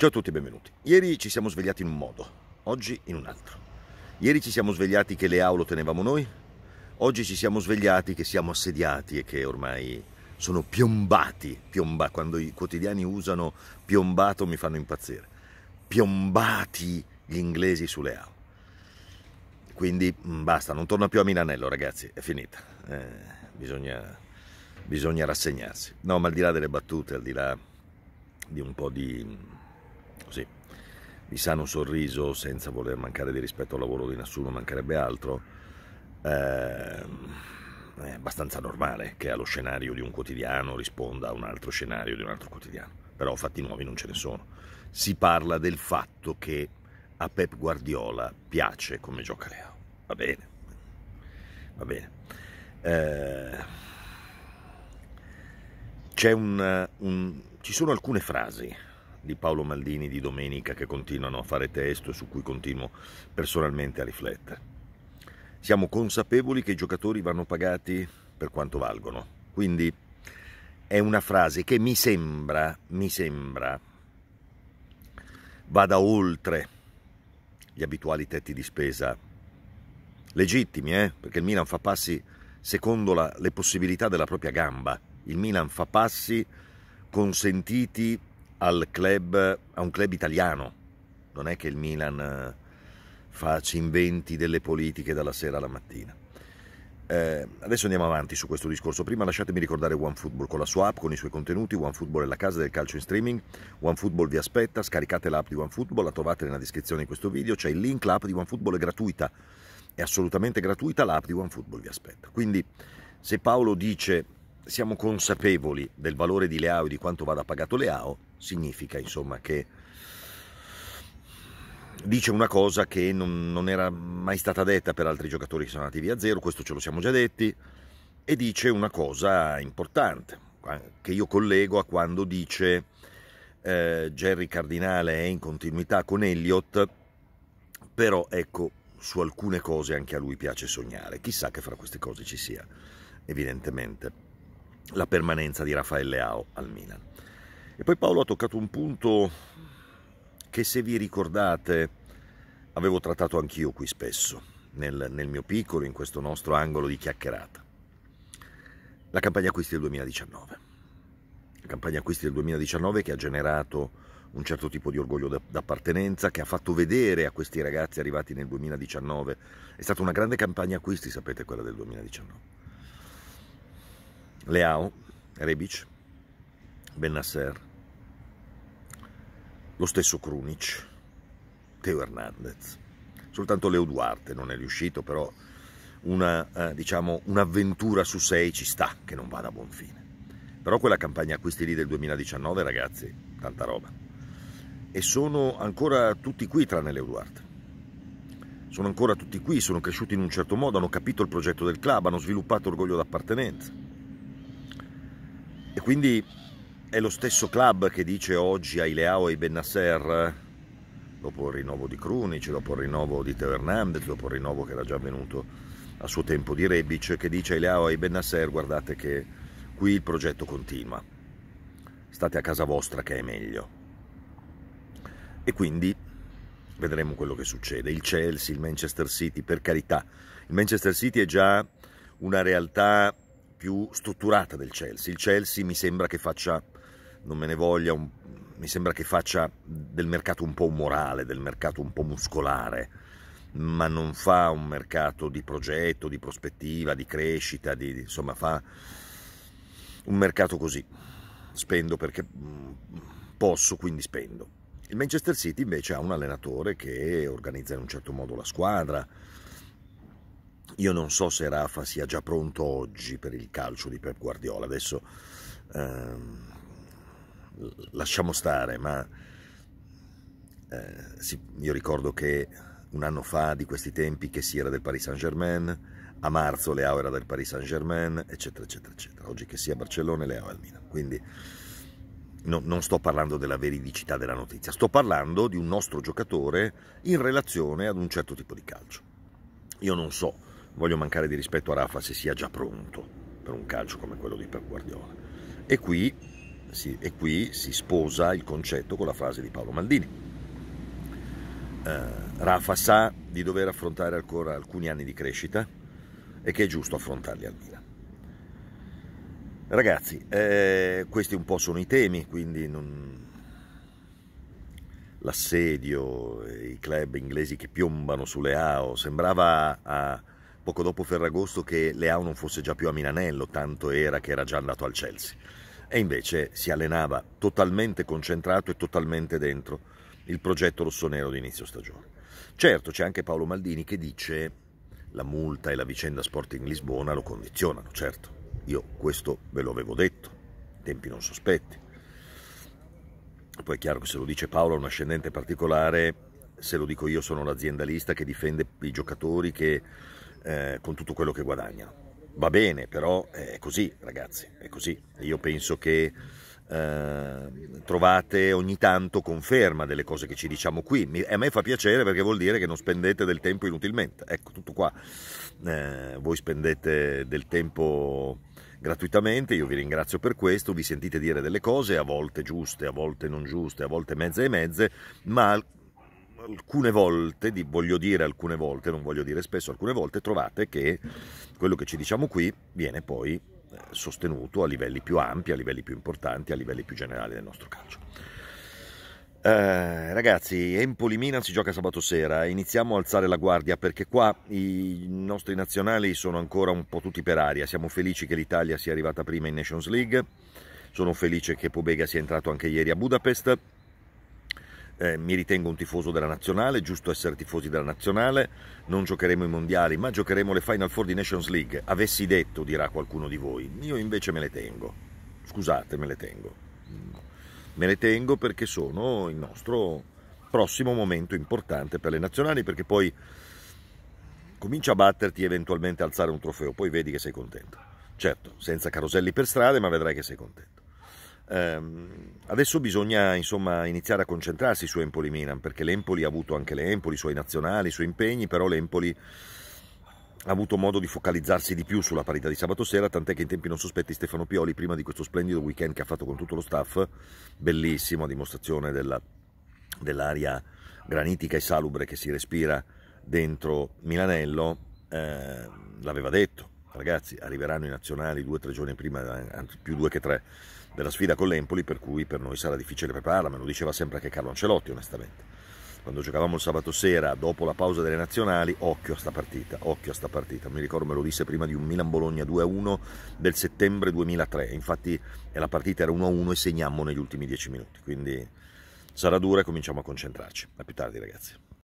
Ciao a tutti e benvenuti. Ieri ci siamo svegliati in un modo, oggi in un altro. Ieri ci siamo svegliati che le aulo tenevamo noi, oggi ci siamo svegliati che siamo assediati e che ormai sono piombati. Piomba, quando i quotidiani usano piombato mi fanno impazzire. Piombati gli inglesi sulle aulo. Quindi mm, basta, non torna più a Milanello ragazzi, è finita. Eh, bisogna, bisogna rassegnarsi. No, ma al di là delle battute, al di là di un po' di così. Mi sano un sorriso senza voler mancare di rispetto al lavoro di nessuno, mancherebbe altro. Ehm è abbastanza normale che allo scenario di un quotidiano risponda a un altro scenario di un altro quotidiano, però fatti nuovi non ce ne sono. Si parla del fatto che a Pep Guardiola piace come gioca Leo. Va bene, va bene. Eh, un, un, ci sono alcune frasi di Paolo Maldini di domenica che continuano a fare testo e su cui continuo personalmente a riflettere. Siamo consapevoli che i giocatori vanno pagati per quanto valgono, quindi è una frase che mi sembra, mi sembra, vada oltre gli abituali tetti di spesa legittimi, eh? perché il Milan fa passi secondo la, le possibilità della propria gamba, il Milan fa passi consentiti club, a un club italiano. Non è che il Milan eh, fa, ci inventi delle politiche dalla sera alla mattina. Eh, adesso andiamo avanti su questo discorso. Prima lasciatemi ricordare OneFootball con la sua app, con i suoi contenuti. OneFootball è la casa del calcio in streaming. OneFootball vi aspetta. Scaricate l'app di OneFootball, la trovate nella descrizione di questo video. C'è il link. L'app di OneFootball è gratuita, è assolutamente gratuita. L'app di OneFootball vi aspetta. Quindi, se Paolo dice siamo consapevoli del valore di Leao e di quanto vada pagato Leao, significa insomma che dice una cosa che non, non, era mai stata detta per altri giocatori che sono andati via zero, questo ce lo siamo già detti, e dice una cosa importante che io collego a quando dice eh, Jerry Cardinale è in continuità con Elliott, però ecco, su alcune cose anche a lui piace sognare, chissà che fra queste cose ci sia, evidentemente la permanenza di Raffaele Ao al Milan. E poi Paolo ha toccato un punto che se vi ricordate avevo trattato anch'io qui spesso, nel, nel, mio piccolo, in questo nostro angolo di chiacchierata. La campagna acquisti del 2019. La campagna acquisti del 2019 che ha generato un certo tipo di orgoglio d'appartenenza, che ha fatto vedere a questi ragazzi arrivati nel 2019. È stata una grande campagna acquisti, sapete, quella del 2019 Leao, Rebic, Bennasser, lo stesso Krunic, Teo Hernandez. Soltanto Leo Duarte non è riuscito, però una, eh, diciamo, un'avventura su sei ci sta che non vada a buon fine. Però quella campagna acquisti lì del 2019, ragazzi, tanta roba. E sono ancora tutti qui tranne Leo Duarte. Sono ancora tutti qui, sono cresciuti in un certo modo, hanno capito il progetto del club, hanno sviluppato orgoglio d'appartenenza e quindi è lo stesso club che dice oggi ai Leao e ai Bennasser, dopo il rinnovo di Krunic, dopo il rinnovo di Teo Hernandez, dopo il rinnovo che era già avvenuto a suo tempo di Rebic, che dice ai Leao e ai Bennasser guardate che qui il progetto continua, state a casa vostra che è meglio. E quindi vedremo quello che succede. Il Chelsea, il Manchester City, per carità, il Manchester City è già una realtà più strutturata del Chelsea. Il Chelsea mi sembra che faccia, non me ne voglia, un, mi sembra che faccia del mercato un po' morale, del mercato un po' muscolare, ma non fa un mercato di progetto, di prospettiva, di crescita, di, insomma fa un mercato così. Spendo perché mm, posso, quindi spendo. Il Manchester City invece ha un allenatore che organizza in un certo modo la squadra, io non so se Rafa sia già pronto oggi per il calcio di Pep Guardiola, adesso ehm, lasciamo stare, ma eh, sì, io ricordo che un anno fa di questi tempi che si era del Paris Saint Germain, a marzo Leao era del Paris Saint Germain, eccetera, eccetera, eccetera. Oggi che sia Barcellona, Leao è al Milan. Quindi no, non sto parlando della veridicità della notizia, sto parlando di un nostro giocatore in relazione ad un certo tipo di calcio. Io non so voglio mancare di rispetto a Rafa se sia già pronto per un calcio come quello di Pep Guardiola. E qui, sì, e qui si sposa il concetto con la frase di Paolo Maldini. Uh, Rafa sa di dover affrontare ancora alcuni anni di crescita e che è giusto affrontarli al Milan. Ragazzi, eh, questi un po' sono i temi, quindi non... l'assedio, i club inglesi che piombano sulle AO, sembrava a, poco dopo Ferragosto che Leao non fosse già più a Milanello, tanto era che era già andato al Chelsea. E invece si allenava totalmente concentrato e totalmente dentro il progetto rossonero di inizio stagione. Certo, c'è anche Paolo Maldini che dice la multa e la vicenda Sporting Lisbona lo condizionano, certo. Io questo ve lo avevo detto, tempi non sospetti. Poi è chiaro che se lo dice Paolo ha un ascendente particolare, se lo dico io sono l'aziendalista che difende i giocatori che eh, con tutto quello che guadagnano. Va bene, però è così ragazzi, è così. Io penso che eh, trovate ogni tanto conferma delle cose che ci diciamo qui. Mi, a me fa piacere perché vuol dire che non spendete del tempo inutilmente. Ecco, tutto qua. Eh, voi spendete del tempo gratuitamente, io vi ringrazio per questo, vi sentite dire delle cose a volte giuste, a volte non giuste, a volte mezze e mezze, ma alcune volte, voglio dire alcune volte, non voglio dire spesso, alcune volte trovate che quello che ci diciamo qui viene poi eh, sostenuto a livelli più ampi, a livelli più importanti, a livelli più generali del nostro calcio. Eh, ragazzi, Empoli Milan si gioca sabato sera, iniziamo a alzare la guardia perché qua i nostri nazionali sono ancora un po' tutti per aria, siamo felici che l'Italia sia arrivata prima in Nations League, sono felice che Pobega sia entrato anche ieri a Budapest, eh, mi ritengo un tifoso della nazionale, giusto essere tifosi della nazionale, non giocheremo i mondiali, ma giocheremo le Final Four di Nations League. Avessi detto, dirà qualcuno di voi, io invece me le tengo. Scusate, me le tengo. Me le tengo perché sono il nostro prossimo momento importante per le nazionali, perché poi comincia a batterti e eventualmente alzare un trofeo, poi vedi che sei contento. Certo, senza caroselli per strade, ma vedrai che sei contento. Ehm, adesso bisogna insomma, iniziare a concentrarsi su Empoli Milan, perché l'Empoli ha avuto anche l'Empoli, i suoi nazionali, i suoi impegni, però l'Empoli ha avuto modo di focalizzarsi di più sulla parità di sabato sera, tant'è che in tempi non sospetti Stefano Pioli, prima di questo splendido weekend che ha fatto con tutto lo staff, bellissimo, a dimostrazione della, dell'aria granitica e salubre che si respira dentro Milanello, eh, l'aveva detto, ragazzi, arriveranno i nazionali due o tre giorni prima, eh, più due che tre della sfida con l'Empoli, per cui per noi sarà difficile prepararla, me lo diceva sempre anche Carlo Ancelotti onestamente. Quando giocavamo il sabato sera, dopo la pausa delle nazionali, occhio a sta partita, occhio a sta partita. Mi ricordo me lo disse prima di un Milan-Bologna 2-1 del settembre 2003. Infatti eh, la partita era 1-1 e segnammo negli ultimi 10 minuti. Quindi sarà dura e cominciamo a concentrarci. A più tardi ragazzi.